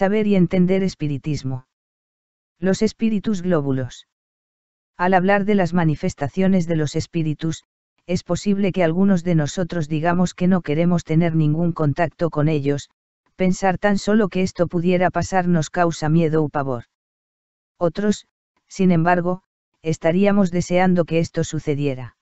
Saber y entender espiritismo. Los espíritus glóbulos. Al hablar de las manifestaciones de los espíritus, es posible que algunos de nosotros digamos que no queremos tener ningún contacto con ellos, pensar tan solo que esto pudiera pasar nos causa miedo u pavor. Otros, sin embargo, estaríamos deseando que esto sucediera.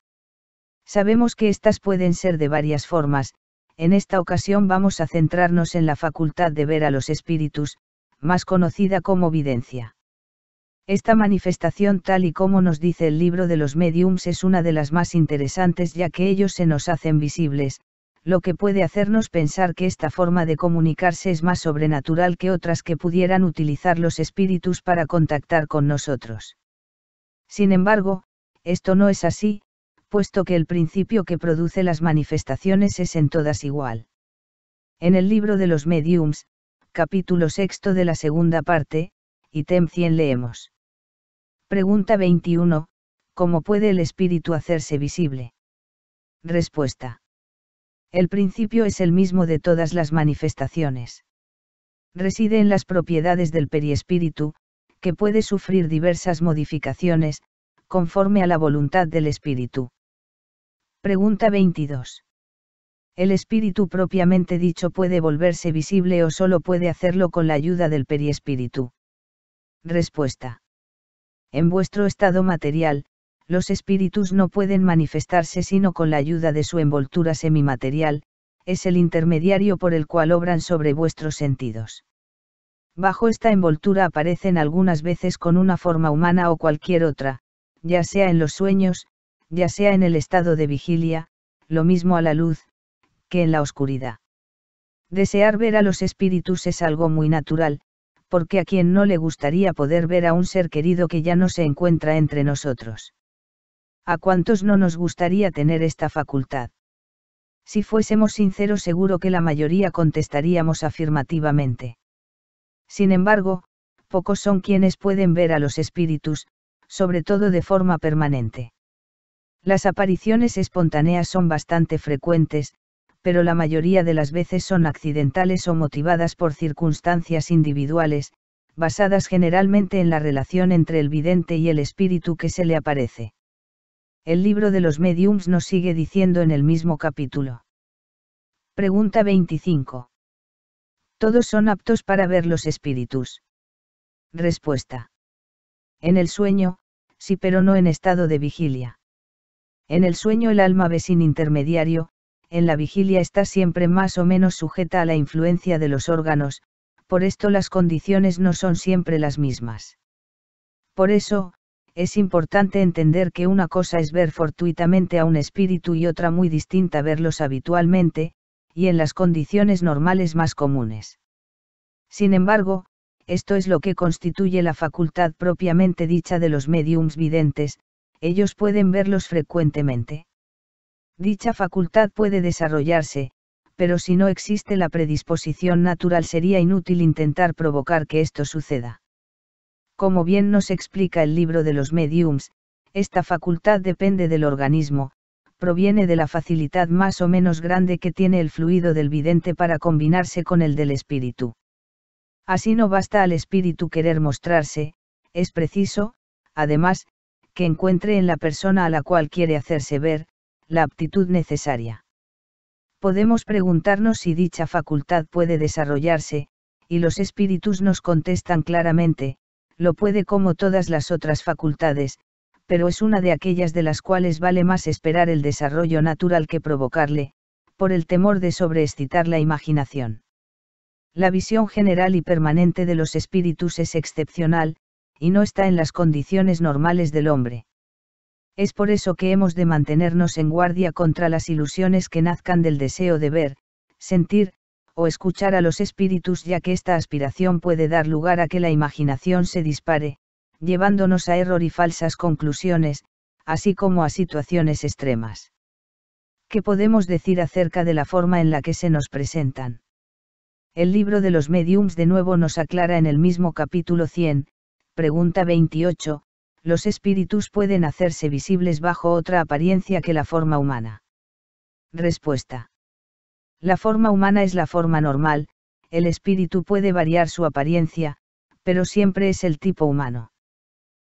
Sabemos que estas pueden ser de varias formas, en esta ocasión vamos a centrarnos en la facultad de ver a los espíritus, más conocida como videncia. Esta manifestación tal y como nos dice el libro de los mediums es una de las más interesantes ya que ellos se nos hacen visibles, lo que puede hacernos pensar que esta forma de comunicarse es más sobrenatural que otras que pudieran utilizar los espíritus para contactar con nosotros. Sin embargo, esto no es así, puesto que el principio que produce las manifestaciones es en todas igual. En el libro de los mediums, capítulo sexto de la segunda parte, ítem 100 leemos. Pregunta 21. ¿Cómo puede el espíritu hacerse visible? Respuesta. El principio es el mismo de todas las manifestaciones. Reside en las propiedades del periespíritu, que puede sufrir diversas modificaciones, conforme a la voluntad del espíritu. Pregunta 22. El espíritu propiamente dicho puede volverse visible o solo puede hacerlo con la ayuda del periespíritu. Respuesta. En vuestro estado material, los espíritus no pueden manifestarse sino con la ayuda de su envoltura semimaterial, es el intermediario por el cual obran sobre vuestros sentidos. Bajo esta envoltura aparecen algunas veces con una forma humana o cualquier otra, ya sea en los sueños, ya sea en el estado de vigilia, lo mismo a la luz, que en la oscuridad. Desear ver a los espíritus es algo muy natural, porque a quien no le gustaría poder ver a un ser querido que ya no se encuentra entre nosotros. ¿A cuántos no nos gustaría tener esta facultad? Si fuésemos sinceros seguro que la mayoría contestaríamos afirmativamente. Sin embargo, pocos son quienes pueden ver a los espíritus, sobre todo de forma permanente. Las apariciones espontáneas son bastante frecuentes, pero la mayoría de las veces son accidentales o motivadas por circunstancias individuales, basadas generalmente en la relación entre el vidente y el espíritu que se le aparece. El libro de los mediums nos sigue diciendo en el mismo capítulo. Pregunta 25. Todos son aptos para ver los espíritus. Respuesta. En el sueño, sí pero no en estado de vigilia. En el sueño el alma ve sin intermediario, en la vigilia está siempre más o menos sujeta a la influencia de los órganos, por esto las condiciones no son siempre las mismas. Por eso, es importante entender que una cosa es ver fortuitamente a un espíritu y otra muy distinta verlos habitualmente, y en las condiciones normales más comunes. Sin embargo, esto es lo que constituye la facultad propiamente dicha de los mediums videntes, ellos pueden verlos frecuentemente. Dicha facultad puede desarrollarse, pero si no existe la predisposición natural sería inútil intentar provocar que esto suceda. Como bien nos explica el libro de los mediums, esta facultad depende del organismo, proviene de la facilidad más o menos grande que tiene el fluido del vidente para combinarse con el del espíritu. Así no basta al espíritu querer mostrarse, es preciso, además, que encuentre en la persona a la cual quiere hacerse ver, la aptitud necesaria. Podemos preguntarnos si dicha facultad puede desarrollarse, y los espíritus nos contestan claramente, lo puede como todas las otras facultades, pero es una de aquellas de las cuales vale más esperar el desarrollo natural que provocarle, por el temor de sobreexcitar la imaginación. La visión general y permanente de los espíritus es excepcional, y no está en las condiciones normales del hombre. Es por eso que hemos de mantenernos en guardia contra las ilusiones que nazcan del deseo de ver, sentir, o escuchar a los espíritus ya que esta aspiración puede dar lugar a que la imaginación se dispare, llevándonos a error y falsas conclusiones, así como a situaciones extremas. ¿Qué podemos decir acerca de la forma en la que se nos presentan? El libro de los mediums de nuevo nos aclara en el mismo capítulo 100, Pregunta 28. Los espíritus pueden hacerse visibles bajo otra apariencia que la forma humana. Respuesta. La forma humana es la forma normal, el espíritu puede variar su apariencia, pero siempre es el tipo humano.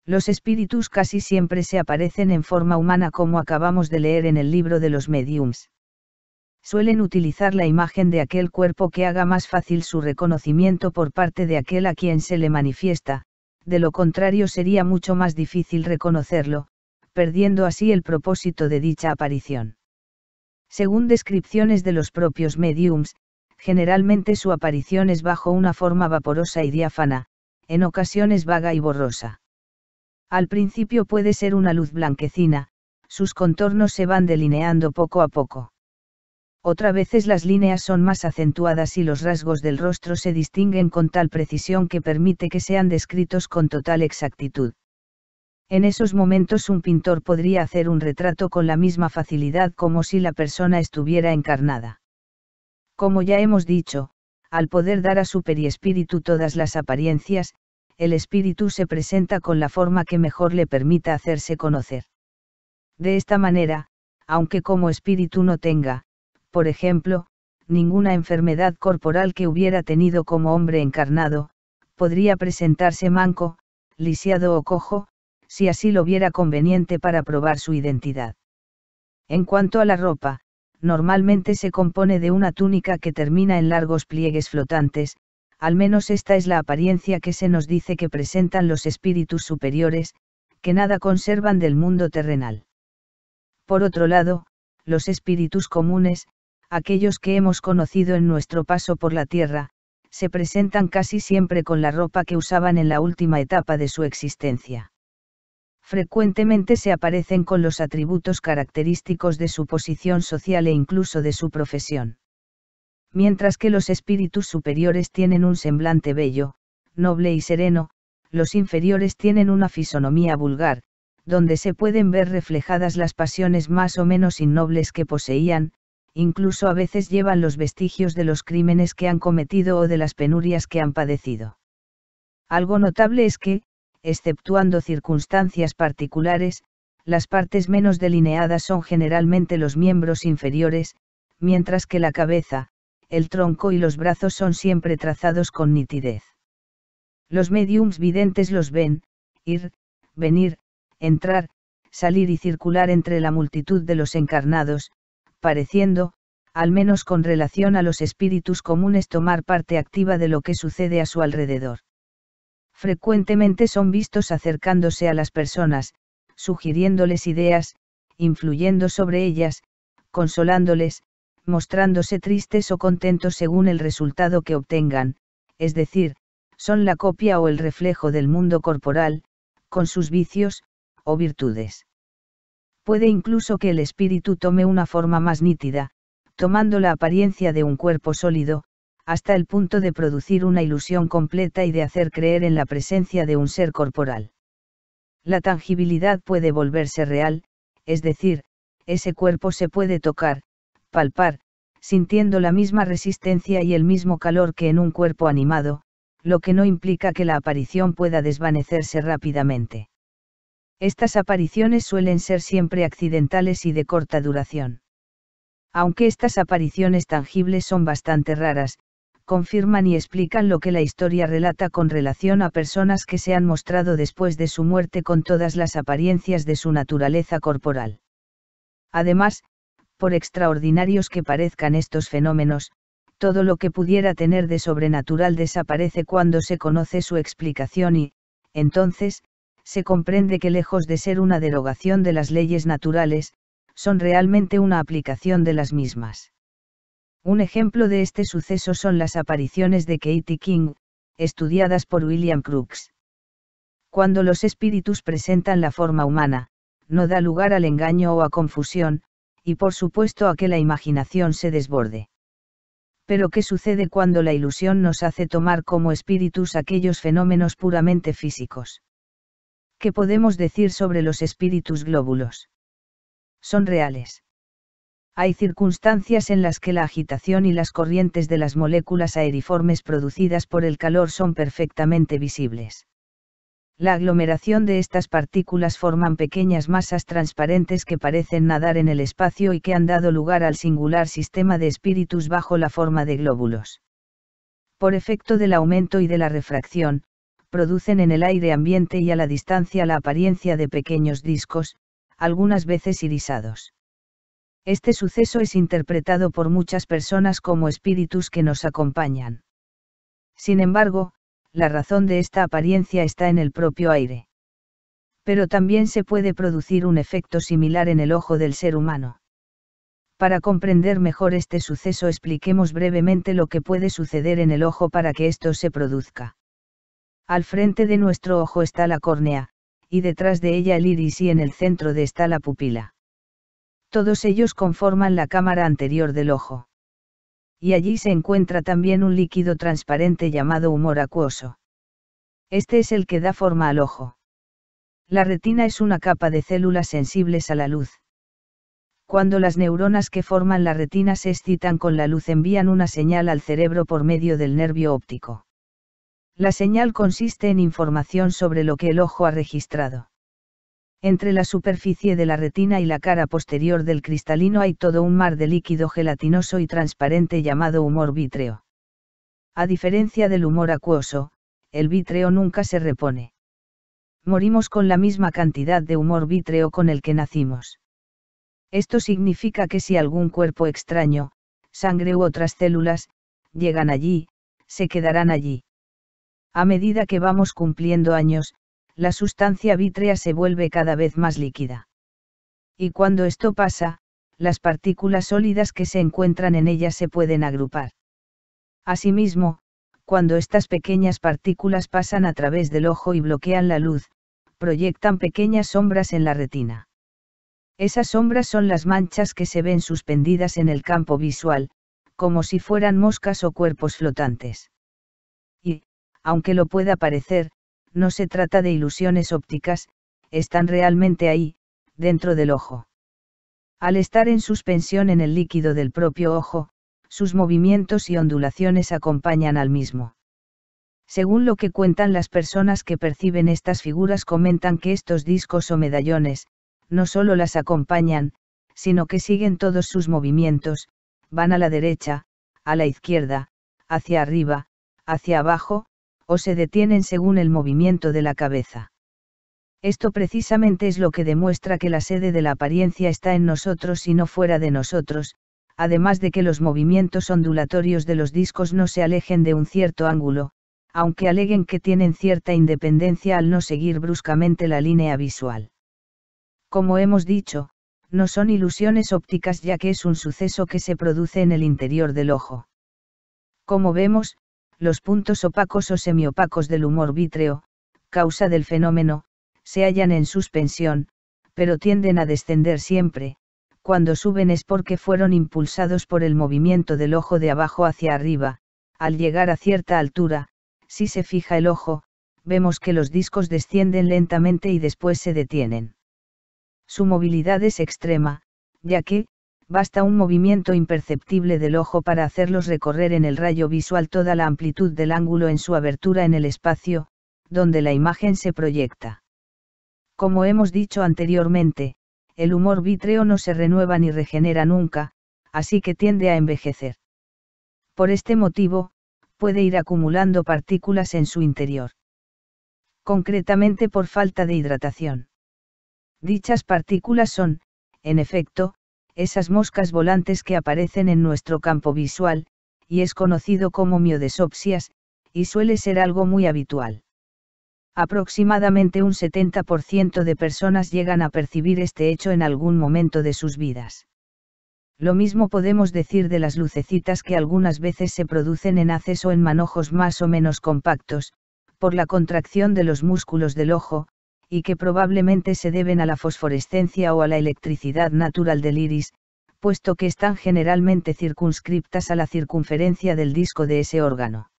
Los espíritus casi siempre se aparecen en forma humana como acabamos de leer en el libro de los mediums. Suelen utilizar la imagen de aquel cuerpo que haga más fácil su reconocimiento por parte de aquel a quien se le manifiesta, de lo contrario sería mucho más difícil reconocerlo, perdiendo así el propósito de dicha aparición. Según descripciones de los propios mediums, generalmente su aparición es bajo una forma vaporosa y diáfana, en ocasiones vaga y borrosa. Al principio puede ser una luz blanquecina, sus contornos se van delineando poco a poco. Otra veces las líneas son más acentuadas y los rasgos del rostro se distinguen con tal precisión que permite que sean descritos con total exactitud. En esos momentos un pintor podría hacer un retrato con la misma facilidad como si la persona estuviera encarnada. Como ya hemos dicho, al poder dar a su periespíritu todas las apariencias, el espíritu se presenta con la forma que mejor le permita hacerse conocer. De esta manera, aunque como espíritu no tenga, por ejemplo, ninguna enfermedad corporal que hubiera tenido como hombre encarnado, podría presentarse manco, lisiado o cojo, si así lo viera conveniente para probar su identidad. En cuanto a la ropa, normalmente se compone de una túnica que termina en largos pliegues flotantes, al menos esta es la apariencia que se nos dice que presentan los espíritus superiores, que nada conservan del mundo terrenal. Por otro lado, los espíritus comunes, aquellos que hemos conocido en nuestro paso por la Tierra, se presentan casi siempre con la ropa que usaban en la última etapa de su existencia. Frecuentemente se aparecen con los atributos característicos de su posición social e incluso de su profesión. Mientras que los espíritus superiores tienen un semblante bello, noble y sereno, los inferiores tienen una fisonomía vulgar, donde se pueden ver reflejadas las pasiones más o menos innobles que poseían, incluso a veces llevan los vestigios de los crímenes que han cometido o de las penurias que han padecido. Algo notable es que, exceptuando circunstancias particulares, las partes menos delineadas son generalmente los miembros inferiores, mientras que la cabeza, el tronco y los brazos son siempre trazados con nitidez. Los mediums videntes los ven, ir, venir, entrar, salir y circular entre la multitud de los encarnados, pareciendo, al menos con relación a los espíritus comunes, tomar parte activa de lo que sucede a su alrededor. Frecuentemente son vistos acercándose a las personas, sugiriéndoles ideas, influyendo sobre ellas, consolándoles, mostrándose tristes o contentos según el resultado que obtengan, es decir, son la copia o el reflejo del mundo corporal, con sus vicios, o virtudes. Puede incluso que el espíritu tome una forma más nítida, tomando la apariencia de un cuerpo sólido, hasta el punto de producir una ilusión completa y de hacer creer en la presencia de un ser corporal. La tangibilidad puede volverse real, es decir, ese cuerpo se puede tocar, palpar, sintiendo la misma resistencia y el mismo calor que en un cuerpo animado, lo que no implica que la aparición pueda desvanecerse rápidamente. Estas apariciones suelen ser siempre accidentales y de corta duración. Aunque estas apariciones tangibles son bastante raras, confirman y explican lo que la historia relata con relación a personas que se han mostrado después de su muerte con todas las apariencias de su naturaleza corporal. Además, por extraordinarios que parezcan estos fenómenos, todo lo que pudiera tener de sobrenatural desaparece cuando se conoce su explicación y, entonces, se comprende que lejos de ser una derogación de las leyes naturales, son realmente una aplicación de las mismas. Un ejemplo de este suceso son las apariciones de Katie King, estudiadas por William Crookes. Cuando los espíritus presentan la forma humana, no da lugar al engaño o a confusión, y por supuesto a que la imaginación se desborde. Pero ¿qué sucede cuando la ilusión nos hace tomar como espíritus aquellos fenómenos puramente físicos? ¿Qué podemos decir sobre los espíritus glóbulos? Son reales. Hay circunstancias en las que la agitación y las corrientes de las moléculas aeriformes producidas por el calor son perfectamente visibles. La aglomeración de estas partículas forman pequeñas masas transparentes que parecen nadar en el espacio y que han dado lugar al singular sistema de espíritus bajo la forma de glóbulos. Por efecto del aumento y de la refracción, producen en el aire ambiente y a la distancia la apariencia de pequeños discos, algunas veces irisados. Este suceso es interpretado por muchas personas como espíritus que nos acompañan. Sin embargo, la razón de esta apariencia está en el propio aire. Pero también se puede producir un efecto similar en el ojo del ser humano. Para comprender mejor este suceso expliquemos brevemente lo que puede suceder en el ojo para que esto se produzca. Al frente de nuestro ojo está la córnea, y detrás de ella el iris y en el centro de está la pupila. Todos ellos conforman la cámara anterior del ojo. Y allí se encuentra también un líquido transparente llamado humor acuoso. Este es el que da forma al ojo. La retina es una capa de células sensibles a la luz. Cuando las neuronas que forman la retina se excitan con la luz envían una señal al cerebro por medio del nervio óptico. La señal consiste en información sobre lo que el ojo ha registrado. Entre la superficie de la retina y la cara posterior del cristalino hay todo un mar de líquido gelatinoso y transparente llamado humor vítreo. A diferencia del humor acuoso, el vítreo nunca se repone. Morimos con la misma cantidad de humor vítreo con el que nacimos. Esto significa que si algún cuerpo extraño, sangre u otras células, llegan allí, se quedarán allí. A medida que vamos cumpliendo años, la sustancia vítrea se vuelve cada vez más líquida. Y cuando esto pasa, las partículas sólidas que se encuentran en ella se pueden agrupar. Asimismo, cuando estas pequeñas partículas pasan a través del ojo y bloquean la luz, proyectan pequeñas sombras en la retina. Esas sombras son las manchas que se ven suspendidas en el campo visual, como si fueran moscas o cuerpos flotantes aunque lo pueda parecer, no se trata de ilusiones ópticas, están realmente ahí, dentro del ojo. Al estar en suspensión en el líquido del propio ojo, sus movimientos y ondulaciones acompañan al mismo. Según lo que cuentan las personas que perciben estas figuras comentan que estos discos o medallones, no solo las acompañan, sino que siguen todos sus movimientos, van a la derecha, a la izquierda, hacia arriba, hacia abajo, o se detienen según el movimiento de la cabeza. Esto precisamente es lo que demuestra que la sede de la apariencia está en nosotros y no fuera de nosotros, además de que los movimientos ondulatorios de los discos no se alejen de un cierto ángulo, aunque aleguen que tienen cierta independencia al no seguir bruscamente la línea visual. Como hemos dicho, no son ilusiones ópticas ya que es un suceso que se produce en el interior del ojo. Como vemos, los puntos opacos o semiopacos del humor vítreo, causa del fenómeno, se hallan en suspensión, pero tienden a descender siempre, cuando suben es porque fueron impulsados por el movimiento del ojo de abajo hacia arriba, al llegar a cierta altura, si se fija el ojo, vemos que los discos descienden lentamente y después se detienen. Su movilidad es extrema, ya que, basta un movimiento imperceptible del ojo para hacerlos recorrer en el rayo visual toda la amplitud del ángulo en su abertura en el espacio, donde la imagen se proyecta. Como hemos dicho anteriormente, el humor vítreo no se renueva ni regenera nunca, así que tiende a envejecer. Por este motivo, puede ir acumulando partículas en su interior. Concretamente por falta de hidratación. Dichas partículas son, en efecto, esas moscas volantes que aparecen en nuestro campo visual, y es conocido como miodesopsias, y suele ser algo muy habitual. Aproximadamente un 70% de personas llegan a percibir este hecho en algún momento de sus vidas. Lo mismo podemos decir de las lucecitas que algunas veces se producen en haces o en manojos más o menos compactos, por la contracción de los músculos del ojo, y que probablemente se deben a la fosforescencia o a la electricidad natural del iris, puesto que están generalmente circunscriptas a la circunferencia del disco de ese órgano.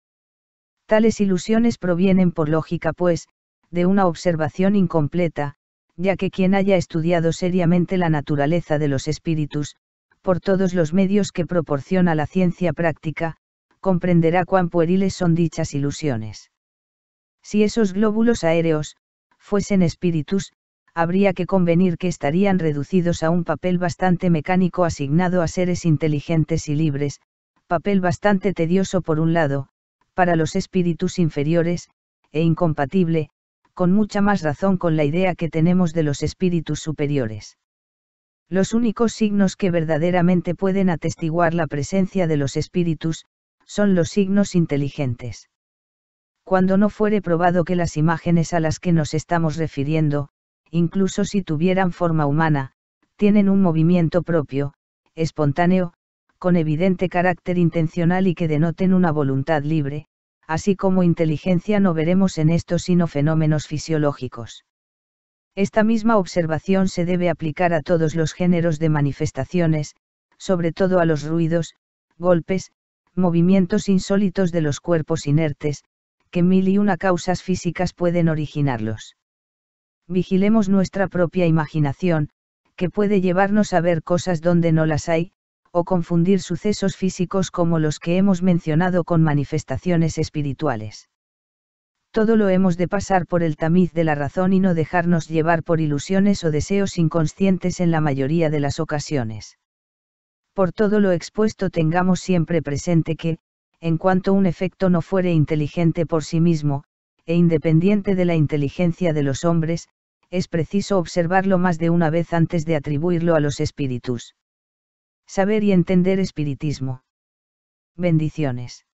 Tales ilusiones provienen por lógica, pues, de una observación incompleta, ya que quien haya estudiado seriamente la naturaleza de los espíritus, por todos los medios que proporciona la ciencia práctica, comprenderá cuán pueriles son dichas ilusiones. Si esos glóbulos aéreos, fuesen espíritus, habría que convenir que estarían reducidos a un papel bastante mecánico asignado a seres inteligentes y libres, papel bastante tedioso por un lado, para los espíritus inferiores, e incompatible, con mucha más razón con la idea que tenemos de los espíritus superiores. Los únicos signos que verdaderamente pueden atestiguar la presencia de los espíritus, son los signos inteligentes cuando no fuere probado que las imágenes a las que nos estamos refiriendo, incluso si tuvieran forma humana, tienen un movimiento propio, espontáneo, con evidente carácter intencional y que denoten una voluntad libre, así como inteligencia no veremos en esto sino fenómenos fisiológicos. Esta misma observación se debe aplicar a todos los géneros de manifestaciones, sobre todo a los ruidos, golpes, movimientos insólitos de los cuerpos inertes, que mil y una causas físicas pueden originarlos. Vigilemos nuestra propia imaginación, que puede llevarnos a ver cosas donde no las hay, o confundir sucesos físicos como los que hemos mencionado con manifestaciones espirituales. Todo lo hemos de pasar por el tamiz de la razón y no dejarnos llevar por ilusiones o deseos inconscientes en la mayoría de las ocasiones. Por todo lo expuesto tengamos siempre presente que, en cuanto un efecto no fuere inteligente por sí mismo, e independiente de la inteligencia de los hombres, es preciso observarlo más de una vez antes de atribuirlo a los espíritus. Saber y entender espiritismo. Bendiciones.